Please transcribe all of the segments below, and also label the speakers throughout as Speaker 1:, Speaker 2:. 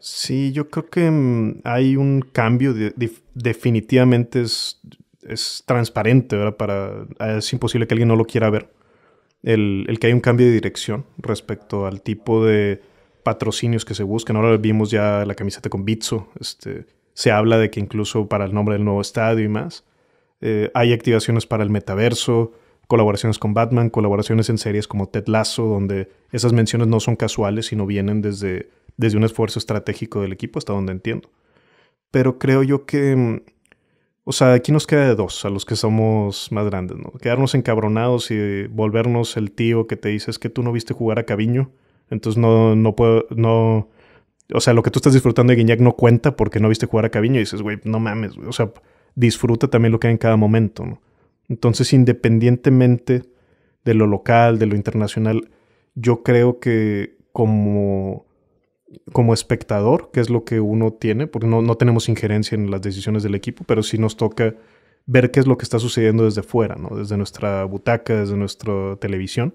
Speaker 1: Sí, yo creo que mm, hay un cambio, definitivamente es, es, transparente, ¿verdad? Para, ah, es imposible que alguien no lo quiera ver. El, que hay un cambio de dirección respecto al tipo de patrocinios que se buscan. Ahora vimos ya la camiseta con Bitso, este, se habla de que incluso para el nombre del nuevo estadio y más. Eh, hay activaciones para el metaverso, colaboraciones con Batman, colaboraciones en series como Ted Lasso, donde esas menciones no son casuales, sino vienen desde desde un esfuerzo estratégico del equipo, hasta donde entiendo. Pero creo yo que, mm, o sea, aquí nos queda de dos, a los que somos más grandes, ¿no? Quedarnos encabronados y volvernos el tío que te dice es que tú no viste jugar a Caviño, entonces no, puedo, no... O sea, lo que tú estás disfrutando de Guiñac no cuenta porque no viste jugar a Caviño y dices, güey, no mames, O sea, disfruta también lo que hay en cada momento, ¿no? Entonces, independientemente de lo local, de lo internacional, yo creo que como como espectador, ¿qué es lo que uno tiene, porque no, no, tenemos injerencia en las decisiones del equipo, pero sí nos toca ver qué es lo que está sucediendo desde fuera, ¿no? desde nuestra butaca, desde nuestra televisión.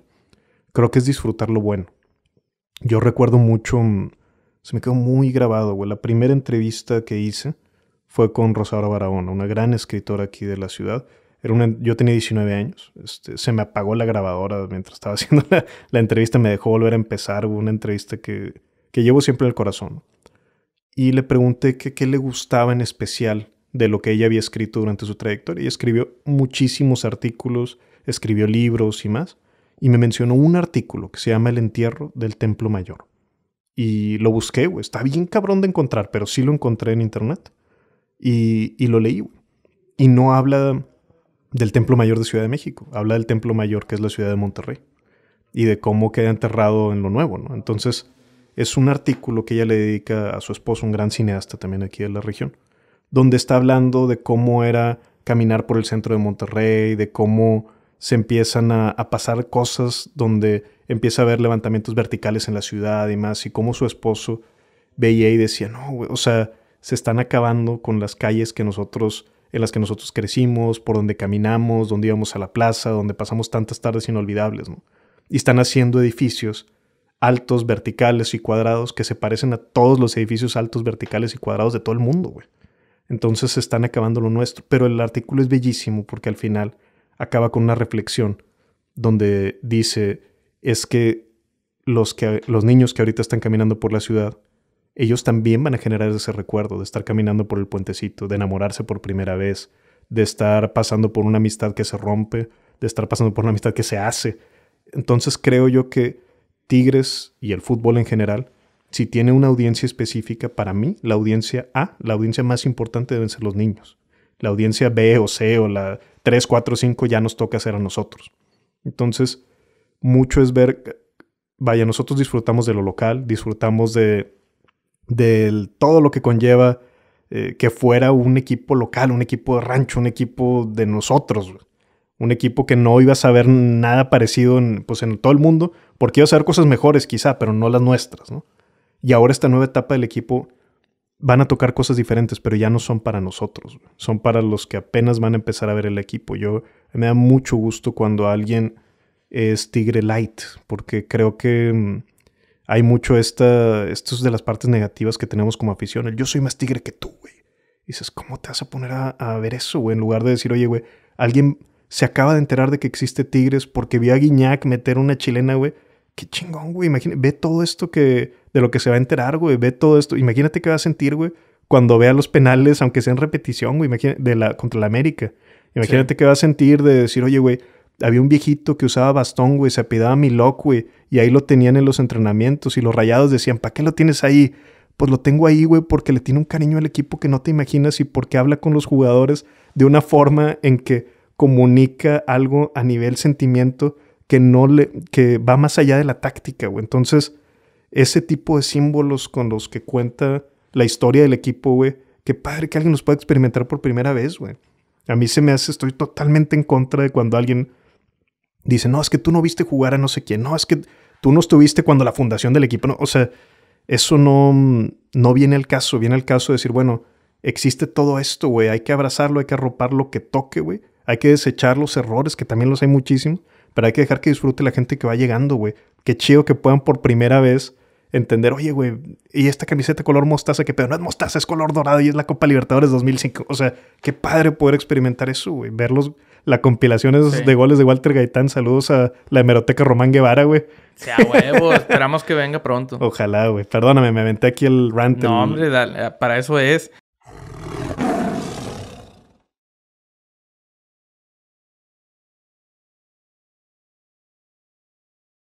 Speaker 1: Creo que es disfrutar lo bueno. Yo recuerdo mucho, mm, se me quedó muy grabado, la primera entrevista que hice fue con Rosaura Barahona, una gran escritora aquí de la ciudad. Era una, yo tenía 19 años, este, se me apagó la grabadora mientras estaba haciendo la, entrevista, me dejó volver a empezar, una entrevista que que llevo siempre en el corazón. Y le pregunté qué le gustaba en especial de lo que ella había escrito durante su trayectoria. Y escribió muchísimos artículos, escribió libros y más. Y me mencionó un artículo que se llama El entierro del Templo Mayor. Y lo busqué, güey. Está bien cabrón de encontrar, pero sí lo encontré en internet. Y, y lo leí, Y no habla del Templo Mayor de Ciudad de México. Habla del Templo Mayor que es la ciudad de Monterrey. Y de cómo queda enterrado en lo nuevo, ¿no? Entonces es un artículo que ella le dedica a su esposo, un gran cineasta también aquí de la región, donde está hablando de cómo era caminar por el centro de Monterrey, de cómo se empiezan a, pasar cosas donde empieza a haber levantamientos verticales en la ciudad y más, y cómo su esposo veía y decía, no, o sea, se están acabando con las calles que nosotros, en las que nosotros crecimos, por donde caminamos, donde íbamos a la plaza, donde pasamos tantas tardes inolvidables, ¿no? Y están haciendo edificios altos, verticales y cuadrados que se parecen a todos los edificios altos, verticales y cuadrados de todo el mundo, güey. Entonces están acabando lo nuestro. Pero el artículo es bellísimo porque al final acaba con una reflexión donde dice es que los, que los niños que ahorita están caminando por la ciudad, ellos también van a generar ese recuerdo de estar caminando por el puentecito, de enamorarse por primera vez, de estar pasando por una amistad que se rompe, de estar pasando por una amistad que se hace. Entonces creo yo que Tigres y el fútbol en general, si tiene una audiencia específica, para mí, la audiencia A, la audiencia más importante deben ser los niños. La audiencia B o C o la 3, 4, 5 ya nos toca hacer a nosotros. Entonces, mucho es ver, vaya, nosotros disfrutamos de lo local, disfrutamos de, todo lo que conlleva eh, que fuera un equipo local, un equipo de rancho, un equipo de nosotros un equipo que no iba a saber nada parecido en, pues, en todo el mundo, porque iba a saber cosas mejores quizá, pero no las nuestras, ¿no? Y ahora esta nueva etapa del equipo van a tocar cosas diferentes, pero ya no son para nosotros, son para los que apenas van a empezar a ver el equipo. Yo me da mucho gusto cuando alguien es Tigre Light, porque creo que mm, hay mucho esta, esto de las partes negativas que tenemos como afición, el yo soy más tigre que tú, güey. dices, ¿cómo te vas a poner a, a ver eso, güey? En lugar de decir, oye, güey, alguien se acaba de enterar de que existe Tigres porque vio a Guiñac meter una chilena, güey. Qué chingón, güey. Imagínate, ve todo esto que de lo que se va a enterar, güey. Ve todo esto. Imagínate qué va a sentir, güey, cuando vea los penales, aunque sea en repetición, güey, de la, contra la América. Imagínate qué va a sentir de decir, oye, güey, había un viejito que usaba bastón, güey, se apidaba lock, güey, y ahí lo tenían en los entrenamientos y los rayados decían, ¿para qué lo tienes ahí? Pues lo tengo ahí, güey, porque le tiene un cariño al equipo que no te imaginas y porque habla con los jugadores de una forma en que comunica algo a nivel sentimiento que no le que va más allá de la táctica, güey. Entonces, ese tipo de símbolos con los que cuenta la historia del equipo, güey, qué padre que alguien los pueda experimentar por primera vez, güey. A mí se me hace estoy totalmente en contra de cuando alguien dice, "No, es que tú no viste jugar a no sé quién, no, es que tú no estuviste cuando la fundación del equipo, o sea, eso no no viene al caso, viene al caso de decir, bueno, existe todo esto, güey, hay que abrazarlo, hay que arropar lo que toque, güey hay que desechar los errores, que también los hay muchísimos, pero hay que dejar que disfrute la gente que va llegando, güey. Qué chido que puedan por primera vez entender, oye, güey, y esta camiseta color mostaza, que pero no es mostaza, es color dorado y es la Copa Libertadores 2005. O sea, qué padre poder experimentar eso, güey. Verlos, la compilación de goles de Walter Gaitán. Saludos a la hemeroteca Román Guevara, güey. Sea huevo, esperamos que venga pronto. Ojalá, güey. Perdóname, me aventé aquí el rant. No, hombre, dale, para eso es.